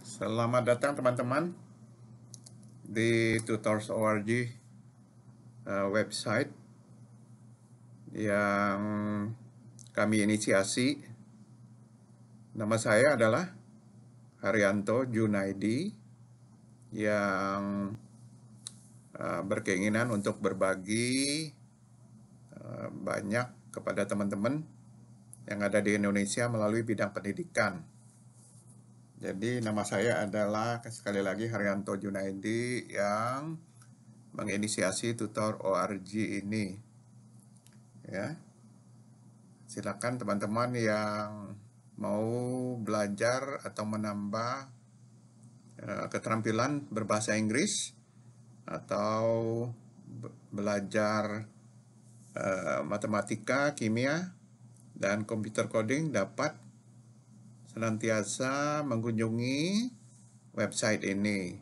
Selamat datang teman-teman di tutors.org uh, eh, website yang kami inisiasi. Nama saya adalah Haryanto Junaidi yang uh, berkeinginan untuk berbagi uh, banyak kepada teman-teman yang ada di Indonesia melalui bidang pendidikan jadi nama saya adalah sekali lagi Haryanto Junaidi yang menginisiasi tutor ORG ini. Ya. Silakan teman-teman yang mau belajar atau menambah uh, keterampilan berbahasa Inggris atau be belajar uh, matematika, kimia, dan komputer coding dapat senantiasa mengunjungi website ini.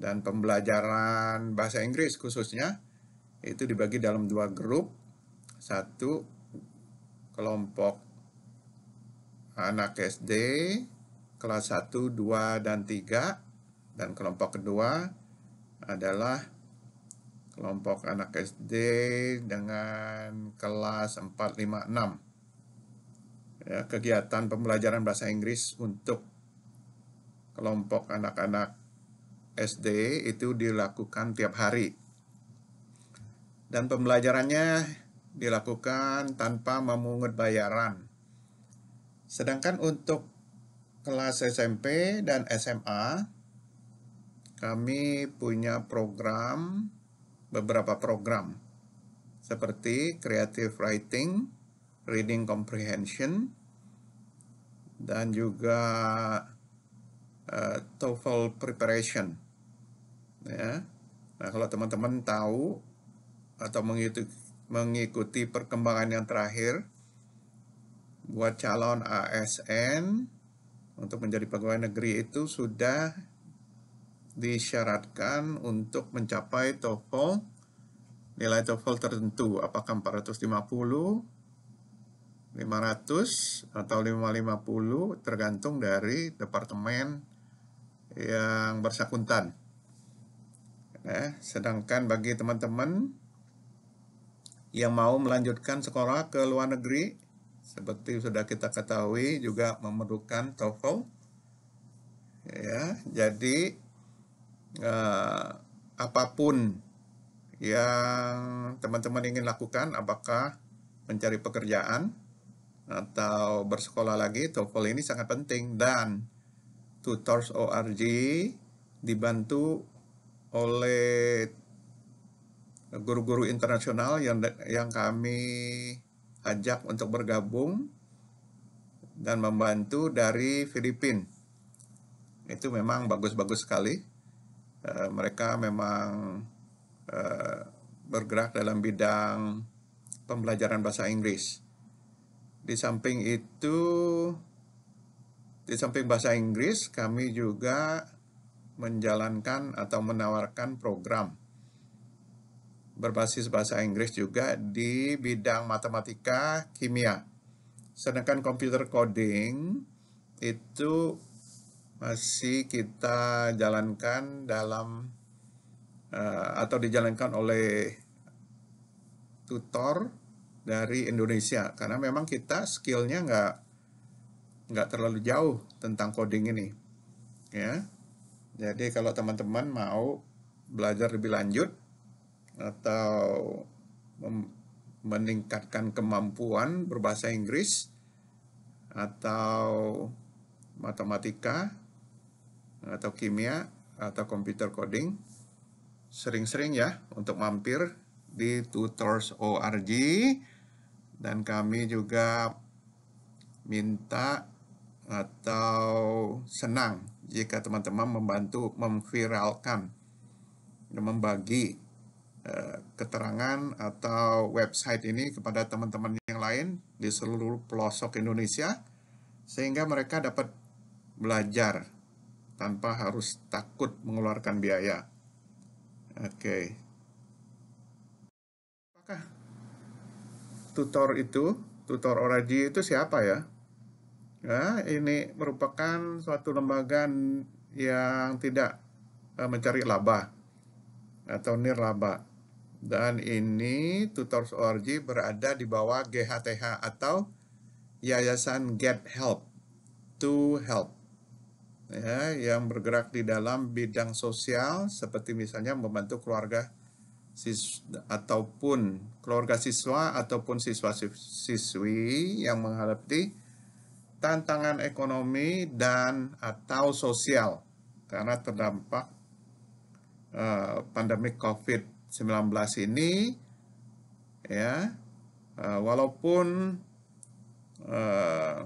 Dan pembelajaran bahasa Inggris khususnya itu dibagi dalam dua grup. Satu kelompok anak SD kelas 1, 2, dan 3 dan kelompok kedua adalah kelompok anak SD dengan kelas 4, 5, 6 ya, kegiatan pembelajaran bahasa Inggris untuk kelompok anak-anak SD itu dilakukan tiap hari. Dan pembelajarannya dilakukan tanpa memungut bayaran. Sedangkan untuk kelas SMP dan SMA, kami punya program, beberapa program, seperti creative writing, reading comprehension, dan juga uh, TOEFL preparation ya nah kalau teman-teman tahu atau mengikuti, mengikuti perkembangan yang terakhir buat calon ASN untuk menjadi pegawai negeri itu sudah disyaratkan untuk mencapai TOEFL nilai TOEFL tertentu apakah 450 500 atau 550 tergantung dari departemen yang bersangkutan. Eh, sedangkan bagi teman-teman yang mau melanjutkan sekolah ke luar negeri, seperti sudah kita ketahui juga memerlukan TOEFL. Ya, jadi eh, apapun yang teman-teman ingin lakukan, apakah mencari pekerjaan atau bersekolah lagi, TOEFL ini sangat penting dan tutors ORG dibantu oleh guru-guru internasional yang yang kami ajak untuk bergabung dan membantu dari Filipina. Itu memang bagus-bagus sekali. E, mereka memang e, bergerak dalam bidang pembelajaran bahasa Inggris. Di samping itu, di samping bahasa Inggris, kami juga menjalankan atau menawarkan program berbasis bahasa Inggris juga di bidang matematika, kimia. Sedangkan komputer coding itu masih kita jalankan dalam uh, atau dijalankan oleh tutor dari Indonesia karena memang kita skillnya nggak nggak terlalu jauh tentang coding ini ya jadi kalau teman-teman mau belajar lebih lanjut atau meningkatkan kemampuan berbahasa Inggris atau matematika atau kimia atau komputer coding sering-sering ya untuk mampir di tutors.org dan kami juga minta atau senang jika teman-teman membantu memviralkan membagi eh, keterangan atau website ini kepada teman-teman yang lain di seluruh pelosok Indonesia sehingga mereka dapat belajar tanpa harus takut mengeluarkan biaya. Oke. Okay. tutor itu, tutor Oraji itu siapa ya? Ya, ini merupakan suatu lembaga yang tidak eh, mencari laba atau nirlaba. Dan ini tutor ORG berada di bawah GHTH atau Yayasan Get Help to Help ya, yang bergerak di dalam bidang sosial seperti misalnya membantu keluarga ataupun keluarga siswa ataupun siswa-siswi yang menghadapi tantangan ekonomi dan atau sosial karena terdampak uh, pandemi COVID-19 ini ya uh, walaupun uh,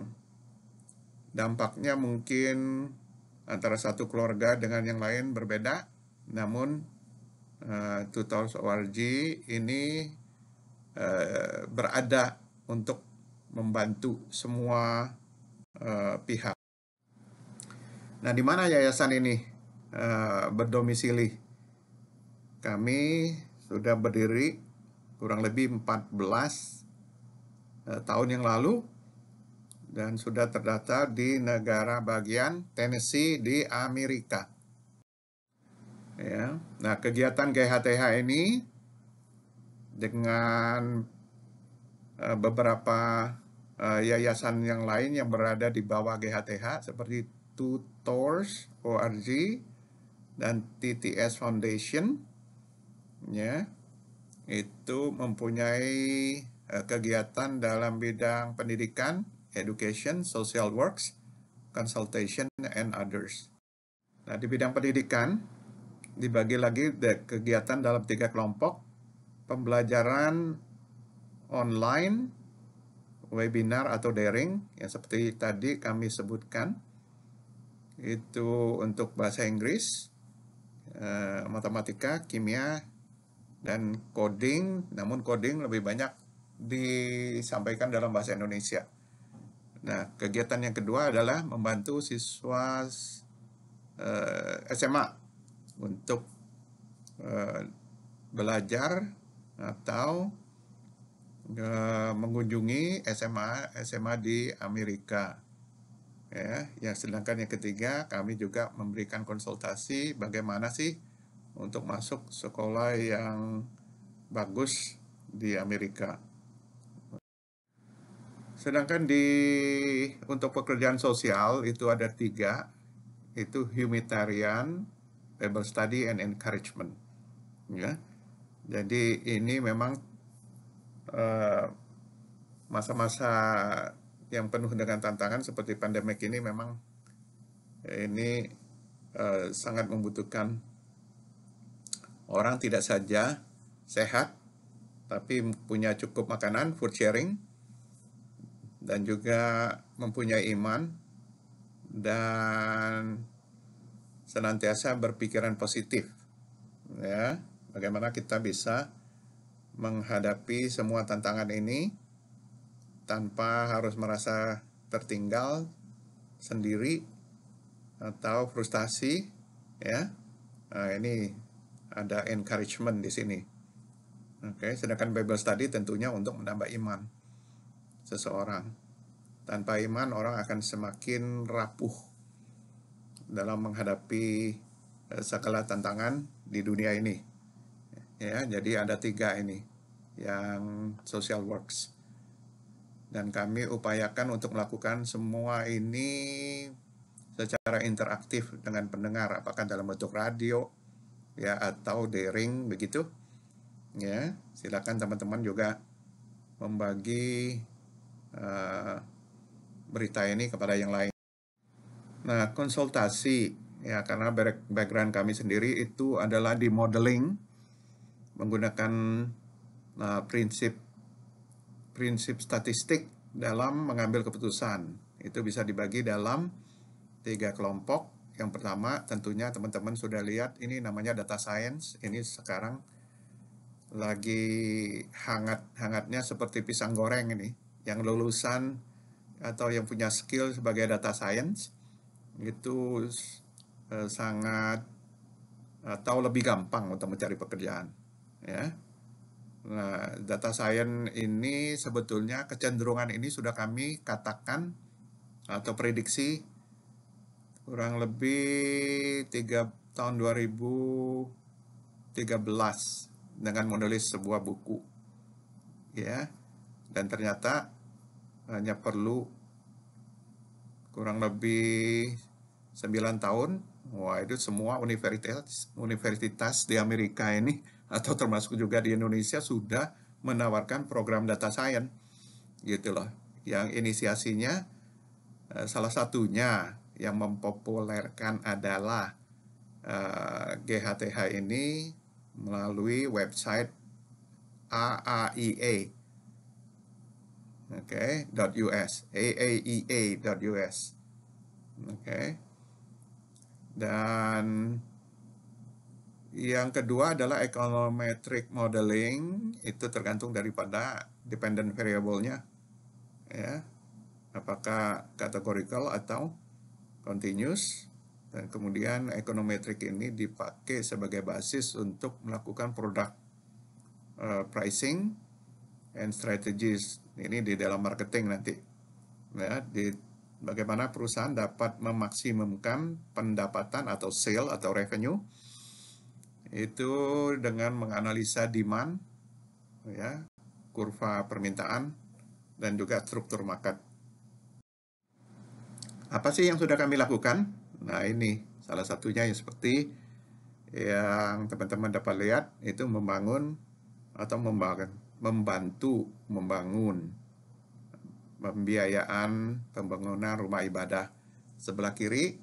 dampaknya mungkin antara satu keluarga dengan yang lain berbeda namun uh, eh, 2000.org ini uh, berada untuk membantu semua uh, pihak. Nah, di mana yayasan ini uh, berdomisili? Kami sudah berdiri kurang lebih 14 uh, tahun yang lalu dan sudah terdata di negara bagian Tennessee di Amerika ya. Nah, kegiatan GHTH ini dengan uh, beberapa uh, yayasan yang lain yang berada di bawah GHTH seperti Tutors ORG dan TTS Foundation ya itu mempunyai uh, kegiatan dalam bidang pendidikan, education, social works, consultation and others. Nah, di bidang pendidikan dibagi lagi kegiatan dalam tiga kelompok, pembelajaran online, webinar atau daring, yang seperti tadi kami sebutkan, itu untuk bahasa Inggris, eh, matematika, kimia, dan coding, namun coding lebih banyak disampaikan dalam bahasa Indonesia. Nah, kegiatan yang kedua adalah membantu siswa eh, SMA untuk uh, belajar atau uh, mengunjungi SMA SMA di Amerika ya Yang sedangkan yang ketiga kami juga memberikan konsultasi bagaimana sih untuk masuk sekolah yang bagus di Amerika sedangkan di untuk pekerjaan sosial itu ada tiga itu humanitarian Bible study and encouragement. Ya. Jadi ini memang eh, masa-masa uh, yang penuh dengan tantangan seperti pandemik ini memang ini uh, sangat membutuhkan orang tidak saja sehat tapi punya cukup makanan food sharing dan juga mempunyai iman dan senantiasa berpikiran positif. Ya, bagaimana kita bisa menghadapi semua tantangan ini tanpa harus merasa tertinggal sendiri atau frustasi ya. Nah, ini ada encouragement di sini. Oke, okay. sedangkan Bible study tentunya untuk menambah iman seseorang. Tanpa iman orang akan semakin rapuh dalam menghadapi eh, segala tantangan di dunia ini. Ya, jadi ada tiga ini yang social works. Dan kami upayakan untuk melakukan semua ini secara interaktif dengan pendengar, apakah dalam bentuk radio ya atau daring begitu. Ya, silakan teman-teman juga membagi uh, berita ini kepada yang lain. Nah, konsultasi ya karena background kami sendiri itu adalah di modeling menggunakan nah, prinsip prinsip statistik dalam mengambil keputusan. Itu bisa dibagi dalam tiga kelompok. Yang pertama tentunya teman-teman sudah lihat ini namanya data science. Ini sekarang lagi hangat-hangatnya seperti pisang goreng ini. Yang lulusan atau yang punya skill sebagai data science itu eh, sangat atau lebih gampang untuk mencari pekerjaan ya nah, data science ini sebetulnya kecenderungan ini sudah kami katakan atau prediksi kurang lebih tiga tahun 2013 dengan menulis sebuah buku ya dan ternyata hanya perlu kurang lebih 9 tahun. Wah, itu semua universitas universitas di Amerika ini atau termasuk juga di Indonesia sudah menawarkan program data science gitu loh. Yang inisiasinya eh, salah satunya yang mempopulerkan adalah uh, eh, GHTH ini melalui website AAIA okay, .us, us. Okay. Dan yang kedua adalah econometric modeling, itu tergantung daripada dependent variable-nya. Ya. Apakah categorical atau continuous? Dan kemudian econometric ini dipakai sebagai basis untuk melakukan produk uh, pricing and strategies. Ini di dalam marketing nanti. Ya, di bagaimana perusahaan dapat memaksimumkan pendapatan atau sale atau revenue itu dengan menganalisa demand ya kurva permintaan dan juga struktur market apa sih yang sudah kami lakukan nah ini salah satunya yang seperti yang teman-teman dapat lihat itu membangun atau membangun membantu membangun pembiayaan pembangunan rumah ibadah. Sebelah kiri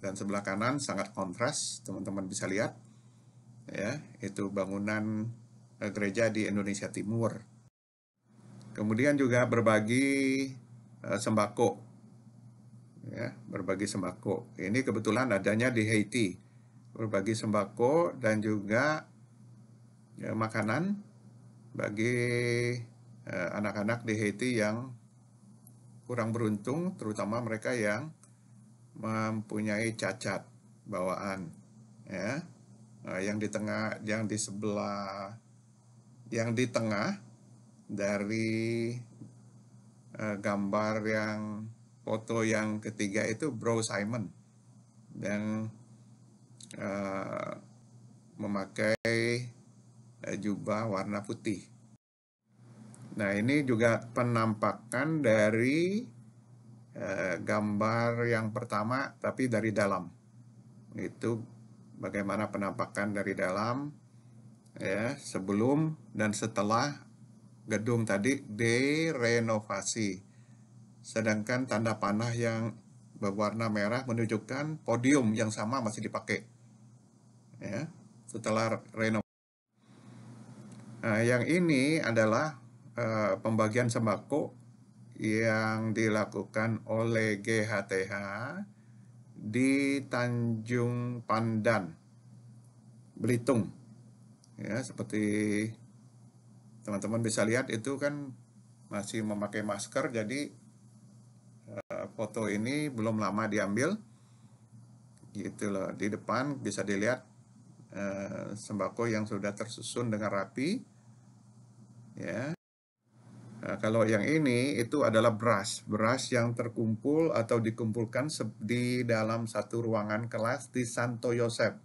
dan sebelah kanan sangat kontras, teman-teman bisa lihat. Ya, itu bangunan eh, gereja di Indonesia Timur. Kemudian juga berbagi eh, sembako. Ya, berbagi sembako. Ini kebetulan adanya di Haiti. Berbagi sembako dan juga ya, makanan bagi eh, anak-anak eh, di Haiti yang kurang beruntung, terutama mereka yang mempunyai cacat bawaan, ya, nah, yang di tengah, yang di sebelah, yang di tengah dari eh, gambar yang foto yang ketiga itu Bro Simon yang uh, eh, memakai eh, jubah warna putih Nah, ini juga penampakan dari eh, gambar yang pertama, tapi dari dalam. Itu bagaimana penampakan dari dalam, ya, sebelum dan setelah gedung tadi direnovasi. Sedangkan tanda panah yang berwarna merah menunjukkan podium yang sama masih dipakai. Ya, setelah renovasi. Nah, yang ini adalah Eh, pembagian sembako yang dilakukan oleh GHTH di Tanjung Pandan, Belitung. Ya, seperti teman-teman bisa lihat itu kan masih memakai masker jadi eh, foto ini belum lama diambil. Gitu loh, di depan bisa dilihat eh, sembako yang sudah tersusun dengan rapi. Ya. Nah, kalau yang ini itu adalah beras, beras yang terkumpul atau dikumpulkan di dalam satu ruangan kelas di Santo Yosep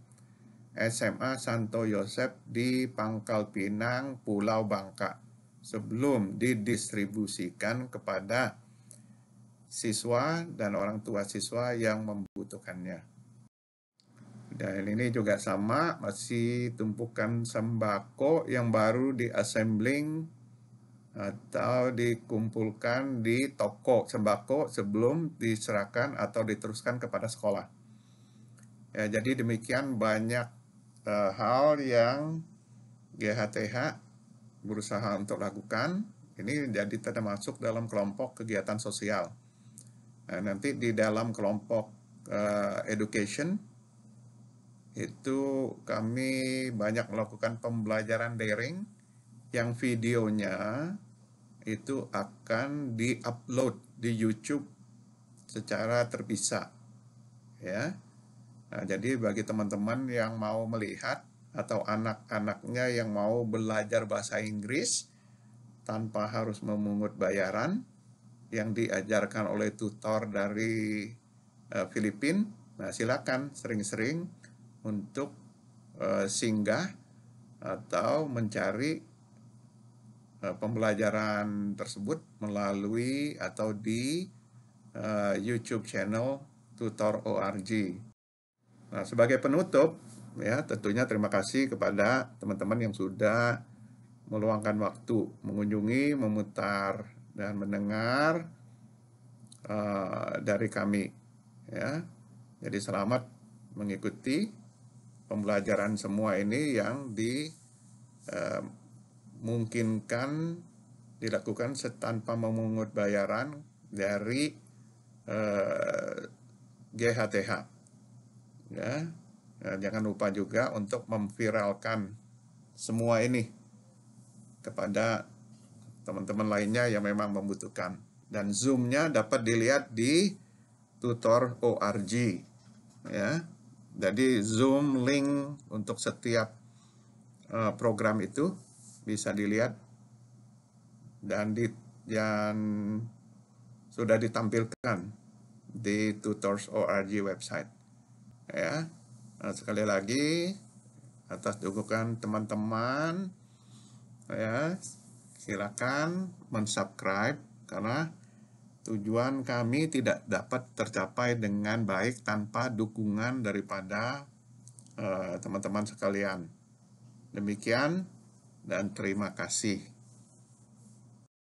SMA Santo Yosep di Pangkal Pinang, Pulau Bangka. Sebelum didistribusikan kepada siswa dan orang tua siswa yang membutuhkannya. Dan ini juga sama, masih tumpukan sembako yang baru di assembling atau dikumpulkan di toko sembako sebelum diserahkan atau diteruskan kepada sekolah. Ya, jadi demikian banyak uh, hal yang GHTH berusaha untuk lakukan. Ini jadi termasuk dalam kelompok kegiatan sosial. Nah, nanti di dalam kelompok uh, education itu kami banyak melakukan pembelajaran daring yang videonya itu akan diupload di YouTube secara terpisah ya nah, jadi bagi teman-teman yang mau melihat atau anak-anaknya yang mau belajar bahasa Inggris tanpa harus memungut bayaran yang diajarkan oleh tutor dari uh, Filipina nah silakan sering-sering untuk uh, singgah atau mencari Eh, pembelajaran tersebut melalui atau di uh, YouTube channel tutor org. Nah, sebagai penutup, ya tentunya terima kasih kepada teman-teman yang sudah meluangkan waktu mengunjungi, memutar dan mendengar uh, dari kami. Ya, jadi selamat mengikuti pembelajaran semua ini yang di uh, memungkinkan dilakukan tanpa memungut bayaran dari eh, GHTH. Ya. Nah, jangan lupa juga untuk memviralkan semua ini kepada teman-teman lainnya yang memang membutuhkan. Dan zoomnya dapat dilihat di tutor org. Ya. Jadi Zoom link untuk setiap eh, program itu bisa dilihat dan di yang sudah ditampilkan di tutors.org website ya nah, sekali lagi atas dukungan teman-teman ya silakan mensubscribe karena tujuan kami tidak dapat tercapai dengan baik tanpa dukungan daripada eh, teman-teman uh, teman -teman sekalian. Demikian dan terima kasih.